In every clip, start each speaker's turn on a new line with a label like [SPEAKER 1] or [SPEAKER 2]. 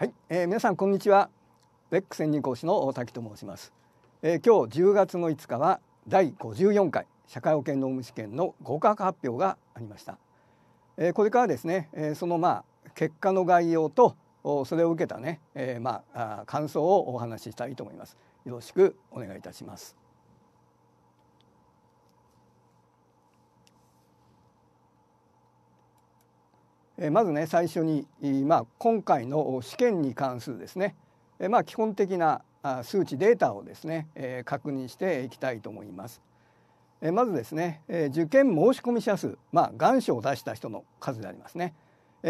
[SPEAKER 1] はい、えー、皆さんこんにちはベック専任講師の大滝と申します、えー、今日10月の5日は第54回社会保険労務試験の合格発表がありました、えー、これからですね、えー、そのまあ結果の概要とそれを受けたね、えー、まあ感想をお話ししたいと思いますよろしくお願いいたしますまずね最初に、まあ、今回の試験に関するですね、まあ、基本的な数値データをですね確認していきたいと思います。まずですね受験申込者数、まあ、願書を出した人の数でありますね。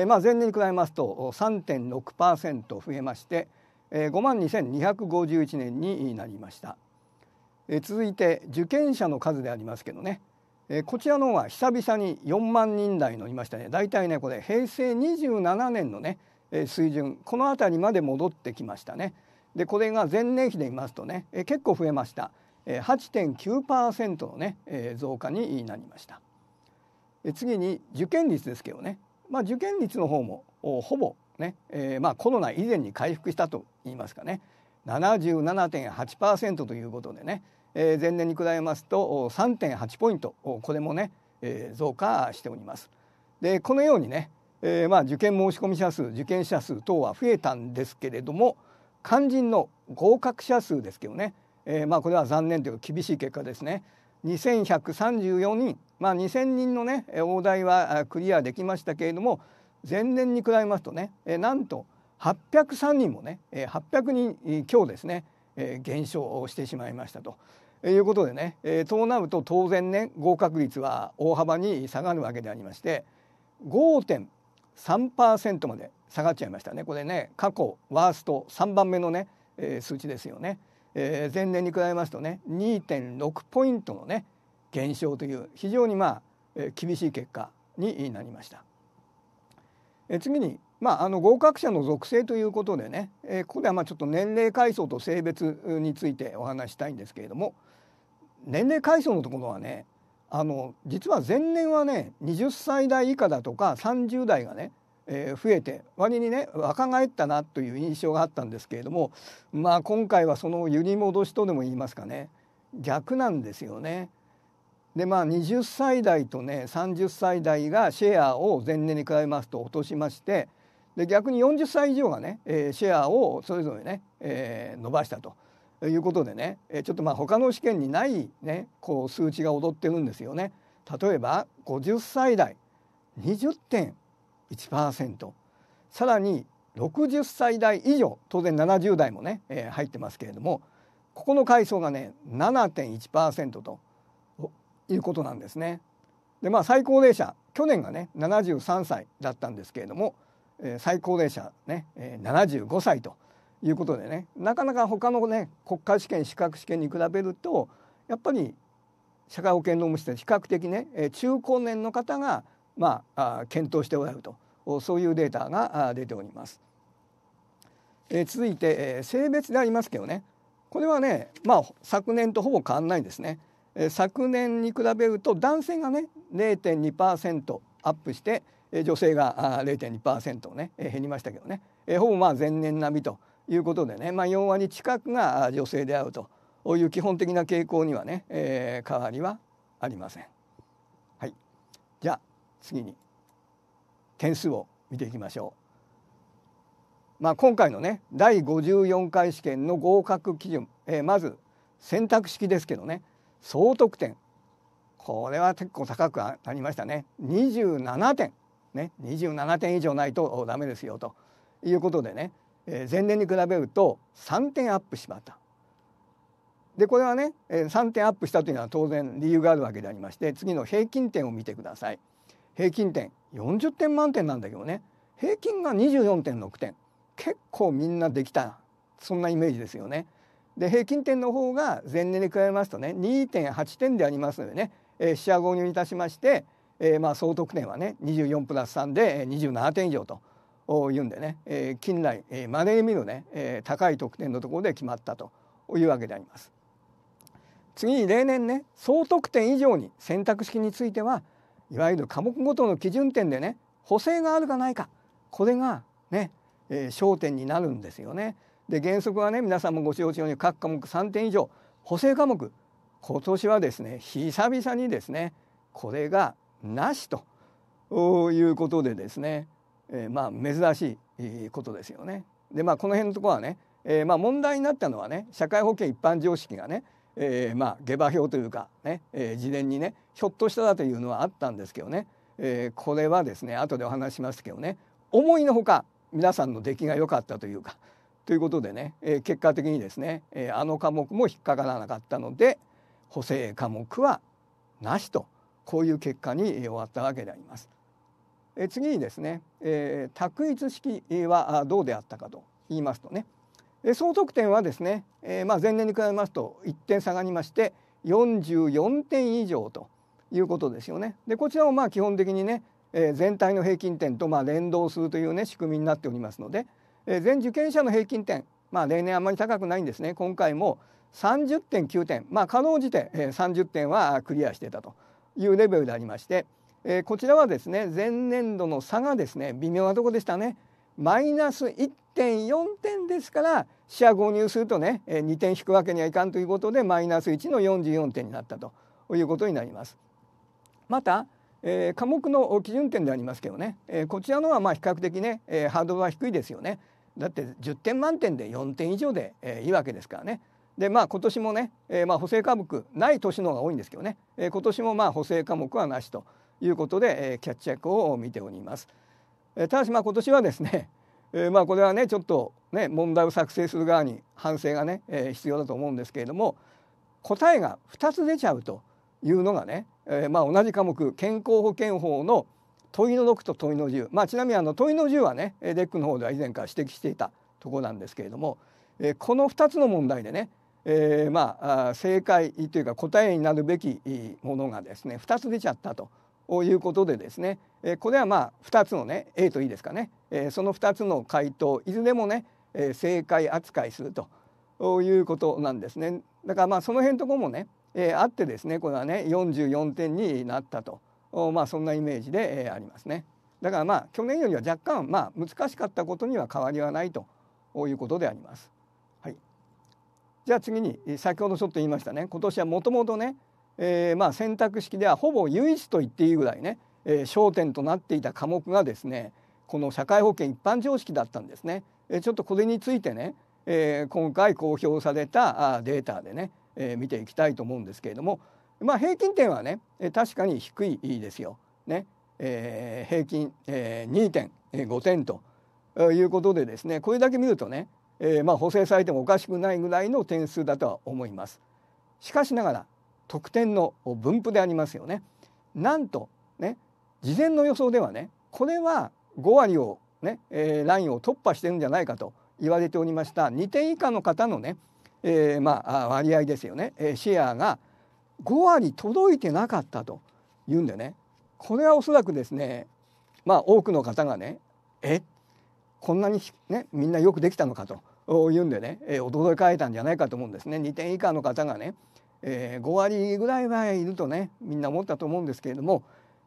[SPEAKER 1] まあ、前年に比べますと3.6%増えまして5万2251年になりました。続いて受験者の数でありますけどねこちらの方は久々に4万人台乗りましたねだいたいねこれ平成27年のね、水準この辺りまで戻ってきましたねでこれが前年比で見ますとね、結構増えました8.9%のね、増加になりました次に受験率ですけどね、まあ、受験率の方もほぼね、まあコロナ以前に回復したと言いますかね77.8%ということでね、前年に比べますと3.8ポイントこれもね、増加しております。でこのようにね、えー、まあ受験申込者数受験者数等は増えたんですけれども肝心の合格者数ですけどね、えー、まあこれは残念というか厳しい結果ですね。2134人、まあ、2,000人のね大台はクリアできましたけれども前年に比べますとねなんと803人もね800人強ですね減少してしまいましたということでね、えー、そうなると当然ね合格率は大幅に下がるわけでありまして5.3%まで下がっちゃいましたねこれね過去ワースト3番目のね、えー、数値ですよね、えー、前年に比べますとね2.6ポイントのね減少という非常にまあ、えー、厳しい結果になりました。えー、次にまあ、あの合格者の属性ということでね、えー、ここではまあちょっと年齢階層と性別についてお話したいんですけれども、年齢階層のところはねあの実は前年はね20歳代以下だとか30代がね、えー、増えて割にね若返ったなという印象があったんですけれどもまあ今回はその揺り戻しとでも言いますかね逆なんですよね。でまあ20歳代とね30歳代がシェアを前年に比べますと落としましてで逆に40歳以上がね、えー、シェアをそれぞれね、えー、伸ばしたと。ということでねちょっとまあ他の試験にない、ね、こう数値が踊ってるんですよね。例えば50歳代20.1%さらに60歳代以上当然70代もね、えー、入ってますけれどもここの階層がね7.1%ということなんですね。でまあ最高齢者去年がね73歳だったんですけれども、えー、最高齢者ね、えー、75歳ということでねなかなか他のね国家試験資格試験に比べるとやっぱり社会保険労務士って比較的ね中高年の方が、まあ、検討しておられるとそういうデータが出ております。え続いて、え性別でありますけどねこれはね、まあ、昨年とほぼ変わんないんですね。え昨年に比べると男性がね0.2%アップして女性が0.2%ね減りましたけどねほぼまあ前年並みということでね、まあ、4割近くが女性であるという基本的な傾向にはね、えー、変わりはありません。はい、じゃあ次に点数を見ていきましょう。まあ、今回のね第54回試験の合格基準、えー、まず選択式ですけどね総得点これは結構高くなりましたね27点ね27点以上ないとダメですよということでね前年に比べると3点アップしまった。でこれはね3点アップしたというのは当然理由があるわけでありまして次の平均点を見てください。平均点40点満点なんだけどね平均が24.6点結構みんなできたそんなイメージですよね。で平均点の方が前年に比べますとね2.8点でありますのでね、えー、四捨五入いたしまして、えー、まあ総得点はね24プラス3で27点以上と言うんでね、えー、近来、えー、まれに見るね、えー、高い得点のところで決まったというわけであります。次に例年ね総得点以上に選択式についてはいわゆる科目ごとの基準点でね補正があるかないかこれがね、えー、焦点になるんですよね。で原則はね皆さんもご承知のように各科目3点以上補正科目今年はですね久々にですねこれがなしということでですねえー、まあ珍しいことですよね。でまあこの辺のところはね、えー、まあ問題になったのはね社会保険一般常識がね、えー、まあ下馬評というかね、えー、事前にねひょっとしたらというのはあったんですけどね、えー、これはですね後でお話しますけどね思いのほか皆さんの出来が良かったというかということでね、えー、結果的にですね、えー、あの科目も引っかからなかったので補正科目はなしとこういう結果に終わったわけであります。え次にですね、えー、択一式はどうであったかと言いますとね、え総得点はですね、えー、まあ、前年に比べますと1点下がりまして44点以上ということですよね。でこちらもまあ基本的にね、えー、全体の平均点とま連動するというね仕組みになっておりますので、え全受験者の平均点、まあ、例年あまり高くないんですね今回も30.9点、まあ、かろうじて30点はクリアしてたというレベルでありまして。えー、こちらはですね前年度の差がですね微妙なとこでしたねマイナス1.4点ですから試合購入するとね、えー、2点引くわけにはいかんということでマイナス1の44点になったということになります。また、えー、科目の基準点でありますけどね、えー、こちらのはまあ比較的ね、えー、ハードルは低いですよね。だって10点満点で4点以上で、えー、いいわけですからね。でまあ今年もね、えー、まあ補正科目ない年の方が多いんですけどね、えー、今年もまあ補正科目はなしと。いうことで、えキャッチ役を見ております。えただしまあ今年はですね、えまあこれはねちょっとね問題を作成する側に反省がね、え必要だと思うんですけれども答えが2つ出ちゃうというのがね、えまあ同じ科目健康保険法の問いの6と問いの10、まあ、ちなみにあの問いの10はねデックの方では以前から指摘していたとこなんですけれども、えこの2つの問題でねえー、まあ正解というか答えになるべきものがですね2つ出ちゃったとということでですね、これはまあ2つのね A と E ですかね、その2つの回答いずれもね、正解扱いするということなんですね。だからまあその辺とこもね、あってですねこれはね44点になったとまあそんなイメージで、ありますね。だからまあ去年よりは若干まあ難しかったことには変わりはないということであります。はい、じゃあ次に先ほどちょっと言いましたね今年はもともとねえー、まあ選択式ではほぼ唯一と言っていいぐらいね、えー、焦点となっていた科目がですねこの社会保険一般常識だったんですね。えー、ちょっとこれについてね、えー、今回公表されたデータでね、えー、見ていきたいと思うんですけれども、まあ、平均点はね確かに低いですよ。ねえー、平均、えー、2.5点ということでですねこれだけ見るとね、えー、まあ補正されてもおかしくないぐらいの点数だとは思います。しかしながら得点の分布でありますよね。なんとね事前の予想ではねこれは5割をね、えー、ラインを突破してるんじゃないかと言われておりました2点以下の方のね、えー、まあ割合ですよね、えー、シェアが5割届いてなかったというんでねこれはおそらくですねまあ多くの方がねえこんなにねみんなよくできたのかというんでね、えー、驚かれたんじゃないかと思うんですね2点以下の方がねえー、5割ぐらいはいるとねみんな思ったと思うんですけれども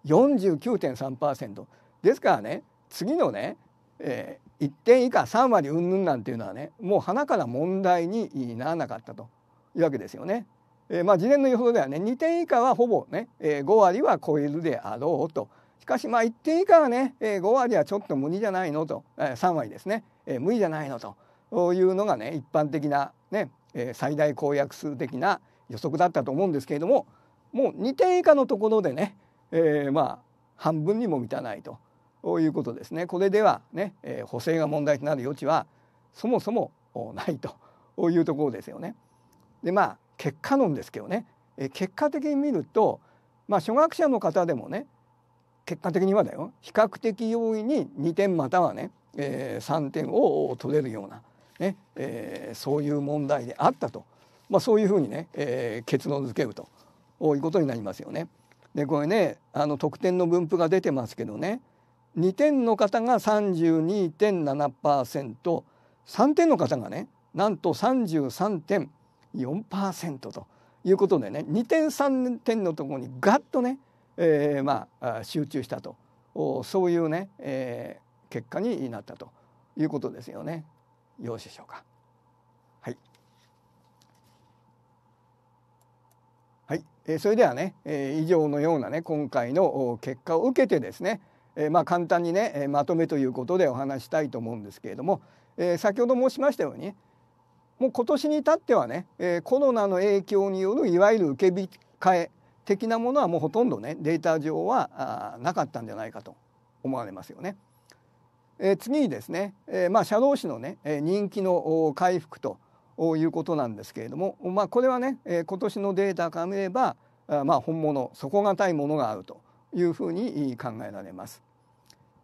[SPEAKER 1] 49.3%ですからね次のね、えー、1点以下3割うんぬんなんていうのはねもう花から問題にならなかったというわけですよね。えー、まあ事前の予報ではね2点以下はほぼね、えー、5割は超えるであろうと。しかしまあ1点以下はね、えー、5割はちょっと無理じゃないのと、えー、3割ですね、えー、無理じゃないのというのがね一般的なね、えー、最大公約数的な、予測だったと思うんですけれどももう2点以下のところでね、えー、まあ半分にも満たないということですね。これではね、えー、補正が問題となる余地はそもそもないというところですよね。でまあ結果論ですけどね、えー、結果的に見ると、まあ、初学者の方でもね結果的にはだよ比較的容易に2点またはね、えー、3点を取れるようなね、ねえー、そういう問題であったとまあ、そういうふうにね、えー、結論付けるということになりますよね。でこれねあの得点の分布が出てますけどね2点の方が 32.7%3 点の方がねなんと33.4%ということでね2点3点のところにガッとね、えー、まあ集中したとそういうね、えー、結果になったということですよね。よろしいでしょうか。それではね以上のようなね今回の結果を受けてですねまあ簡単にねまとめということでお話したいと思うんですけれども先ほど申しましたようにもう今年に至ってはねコロナの影響によるいわゆる受け控え的なものはもうほとんどねデータ上はなかったんじゃないかと思われますよね。次にですね、まあ、社労士のね人気の回復ということなんですけれども、まあ、これはね、えー、今年のデータから見ればあまあ本物底堅いものがあるというふうに考えられます。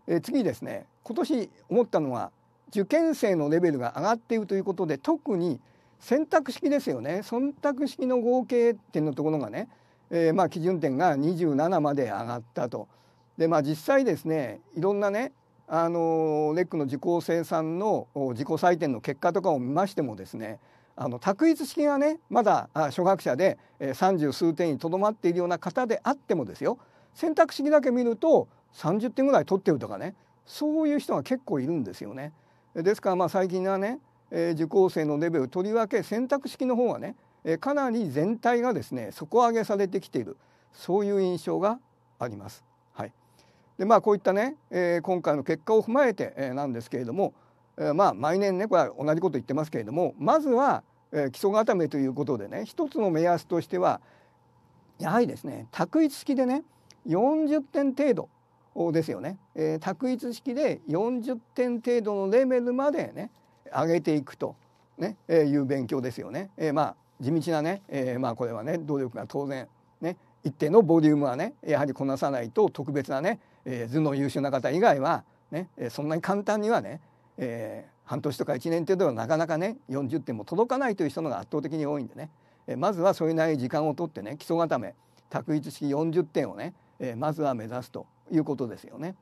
[SPEAKER 1] えー、次ですね今年思ったのは受験生のレベルが上がっているということで特に選択式ですよね選択式の合計点のところがね、えー、まあ基準点が27まで上がったと。でまあ実際ですねいろんなねあのレックの自己生産の自己採点の結果とかを見ましてもですねあの択一式がねまだ初学者で三十数点にとどまっているような方であってもですよ選択式だけ見ると30点ぐらい取ってるとかねそういう人が結構いるんですよね。ですからまあ最近はね、えー、受講生のレベルとりわけ選択式の方はね、えー、かなり全体がですね底上げされてきているそういう印象があります。でまあこういったね、えー、今回の結果を踏まえて、えー、なんですけれども、えー、まあ毎年ねこれは同じこと言ってますけれどもまずは、えー、基礎固めということでね一つの目安としてはやはりですね択一式でね40点程度ですよね、えー、択一式で40点程度のレベルまでね上げていくと、ねえー、いう勉強ですよね。えー、まあ地道なね、えー、まあこれはね努力が当然ね一定のボリュームはねやはりこなさないと特別なね、えー、頭脳優秀な方以外は、ね、そんなに簡単にはね、えー、半年とか1年程度はなかなかね40点も届かないという人のが圧倒的に多いんでね、えー、まずはそれなりに時間をとってね基礎固め択一式40点をね、えー、まずは目指すということですよね。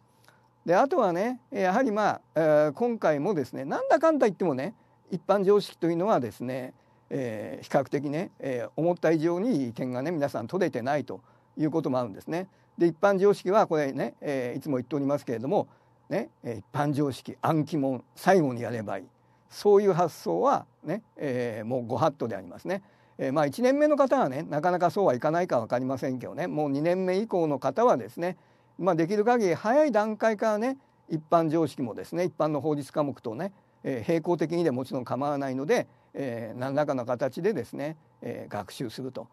[SPEAKER 1] であとはねやはりまあ、えー、今回もですねなんだかんだ言ってもね一般常識というのはですね、えー、比較的ね、えー、思った以上に点がね皆さん取れてないということもあるんですね。で一般常識はこれね、えー、いつも言っておりますけれども、ね、一般常識暗記問最後にやればいいそういう発想はね、えー、もうご法度でありますね。えー、まあ1年目の方はねなかなかそうはいかないか分かりませんけどねもう2年目以降の方はですね、まあ、できる限り早い段階からね一般常識もですね一般の法律科目とね、えー、並行的にでもちろん構わないので、えー、何らかの形でですね、えー、学習すると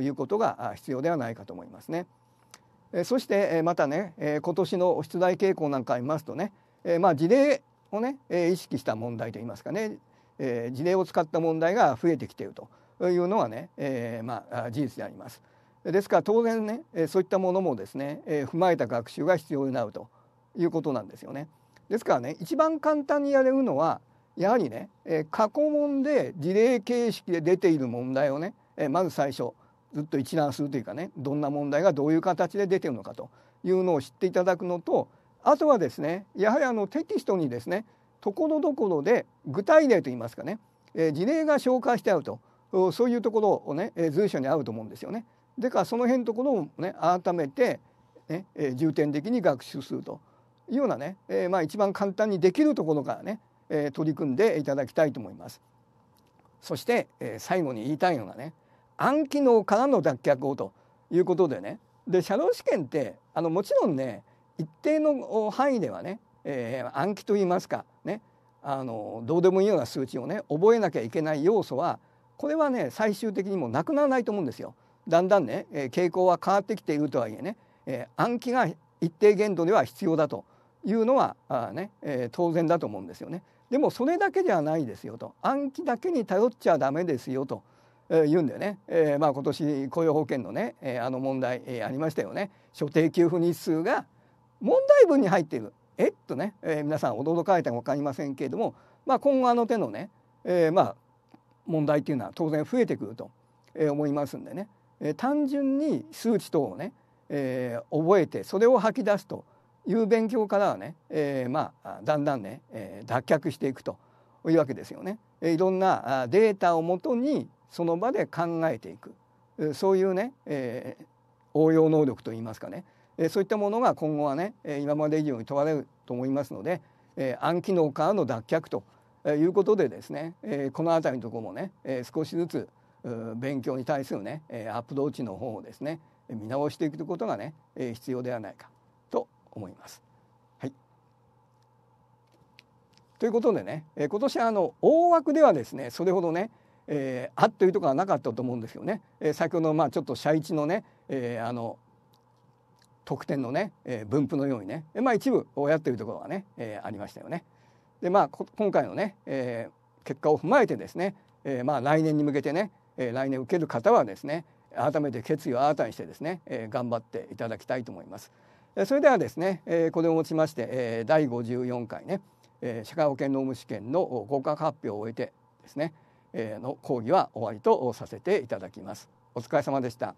[SPEAKER 1] いうことが必要ではないかと思いますね。そしてまたね今年の出題傾向なんか見ますとねまあ事例をね意識した問題といいますかね事例を使った問題が増えてきているというのはねまあ事実であります。ですから当然ねそういったものもですね踏まえた学習が必要になるということなんですよね。ですからね一番簡単にやれるのはやはりね過去問で事例形式で出ている問題をねまず最初ずっと一覧するというかねどんな問題がどういう形で出てるのかというのを知っていただくのとあとはですねやはりあのテキストにですねところどころで具体例といいますかね、えー、事例が紹介してあるとそういうところをね、えー、随所にあると思うんですよね。でからその辺のところをね改めてね、えー、重点的に学習するというようなね、えー、まあ一番簡単にできるところからね、えー、取り組んでいただきたいと思います。そして、えー、最後に言いたいのがね暗記のからの脱却をということでねで社労試験ってあのもちろんね一定の範囲ではね、えー、暗記といいますかねあのどうでもいいような数値をね覚えなきゃいけない要素はこれはね最終的にもなくならないと思うんですよ。だんだんね、えー、傾向は変わってきているとはいえね、えー、暗記が一定限度では必要だというのはあね、えー、当然だと思うんですよね。でもそれだけではないですよと暗記だけに頼っちゃダメですよと言うんだよね、えー、まあ今年雇用保険のね、えー、あの問題、えー、ありましたよね所定給付日数が問題文に入っているえっとね、えー、皆さん驚かれたか分かりませんけれども、まあ、今後あの手のね、えー、まあ問題っていうのは当然増えてくると思いますんでね、えー、単純に数値等をね、えー、覚えてそれを吐き出すという勉強からはね、えー、まあだんだんね、えー、脱却していくというわけですよね。いろんなデータをもとにその場で考えていくそういうね、えー、応用能力といいますかね、えそういったものが今後はね今まで以上に問われると思いますので、え暗機能からの脱却ということでですね、えこの辺りのところもね、え少しずつ勉強に対するねアプローチの方をですね見直していくことがね必要ではないかと思います。ということでね、えー、今年あの大枠ではですねそれほどね、えー、あっというところはなかったと思うんですよね。えー、先ほどまあちょっと社一のね、えー、あの得点のね、えー、分布のようにね、まあ、一部親というところはね、えー、ありましたよね。でまあ今回のね、えー、結果を踏まえてですね、えー、まあ来年に向けてね、えー、来年受ける方はですね改めて決意を新たにしてですね、えー、頑張っていただきたいと思います。それではですね、えー、これをもちまして、えー、第54回ねえー、社会保険労務試験の合格発表を終えてですね、えー、の講義は終わりとさせていただきます。お疲れ様でした。